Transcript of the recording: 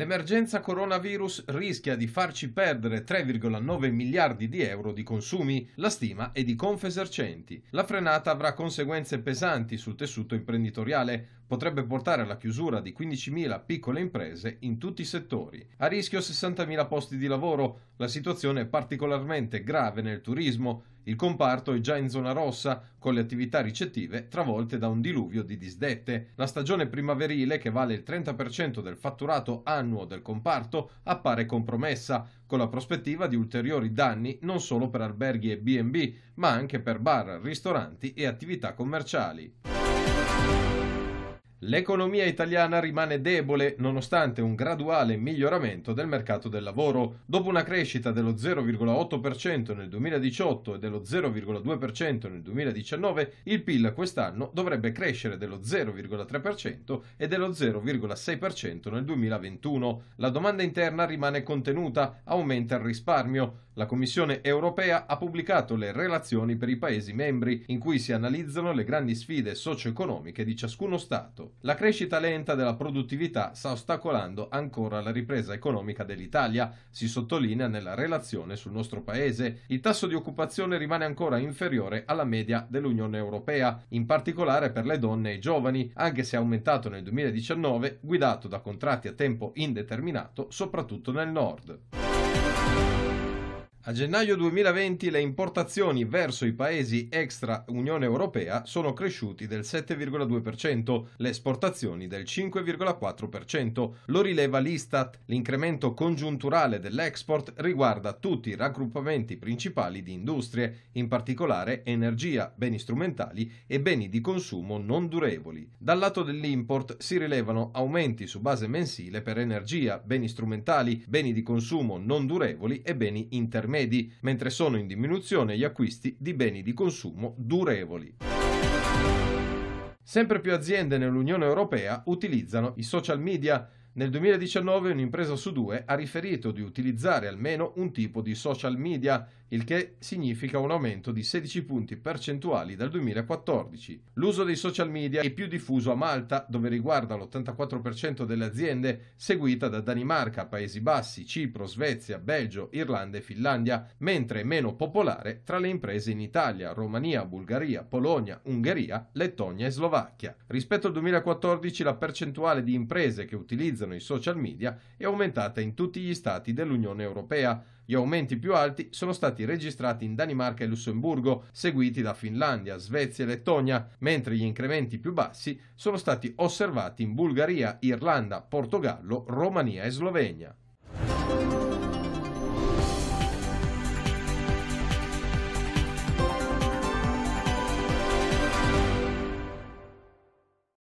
L'emergenza coronavirus rischia di farci perdere 3,9 miliardi di euro di consumi, la stima è di Confesercenti. La frenata avrà conseguenze pesanti sul tessuto imprenditoriale, potrebbe portare alla chiusura di 15.000 piccole imprese in tutti i settori. A rischio 60.000 posti di lavoro, la situazione è particolarmente grave nel turismo, il comparto è già in zona rossa, con le attività ricettive travolte da un diluvio di disdette. La stagione primaverile, che vale il 30% del fatturato annuo del comparto, appare compromessa, con la prospettiva di ulteriori danni non solo per alberghi e B&B, ma anche per bar, ristoranti e attività commerciali. L'economia italiana rimane debole nonostante un graduale miglioramento del mercato del lavoro. Dopo una crescita dello 0,8% nel 2018 e dello 0,2% nel 2019, il PIL quest'anno dovrebbe crescere dello 0,3% e dello 0,6% nel 2021. La domanda interna rimane contenuta, aumenta il risparmio. La Commissione europea ha pubblicato le relazioni per i Paesi membri in cui si analizzano le grandi sfide socio-economiche di ciascuno Stato. La crescita lenta della produttività sta ostacolando ancora la ripresa economica dell'Italia, si sottolinea nella relazione sul nostro Paese. Il tasso di occupazione rimane ancora inferiore alla media dell'Unione europea, in particolare per le donne e i giovani, anche se è aumentato nel 2019, guidato da contratti a tempo indeterminato, soprattutto nel nord. A gennaio 2020 le importazioni verso i paesi extra Unione Europea sono cresciute del 7,2%, le esportazioni del 5,4%. Lo rileva l'Istat. L'incremento congiunturale dell'export riguarda tutti i raggruppamenti principali di industrie, in particolare energia, beni strumentali e beni di consumo non durevoli. Dal lato dell'import si rilevano aumenti su base mensile per energia, beni strumentali, beni di consumo non durevoli e beni intermediari intermedi, mentre sono in diminuzione gli acquisti di beni di consumo durevoli. Sempre più aziende nell'Unione Europea utilizzano i social media nel 2019 un'impresa su due ha riferito di utilizzare almeno un tipo di social media, il che significa un aumento di 16 punti percentuali dal 2014. L'uso dei social media è più diffuso a Malta, dove riguarda l'84% delle aziende, seguita da Danimarca, Paesi Bassi, Cipro, Svezia, Belgio, Irlanda e Finlandia, mentre è meno popolare tra le imprese in Italia, Romania, Bulgaria, Polonia, Ungheria, Lettonia e Slovacchia. Rispetto al 2014 la percentuale di imprese che utilizzano utilizzano i social media è aumentata in tutti gli stati dell'Unione Europea. Gli aumenti più alti sono stati registrati in Danimarca e Lussemburgo, seguiti da Finlandia, Svezia e Lettonia, mentre gli incrementi più bassi sono stati osservati in Bulgaria, Irlanda, Portogallo, Romania e Slovenia.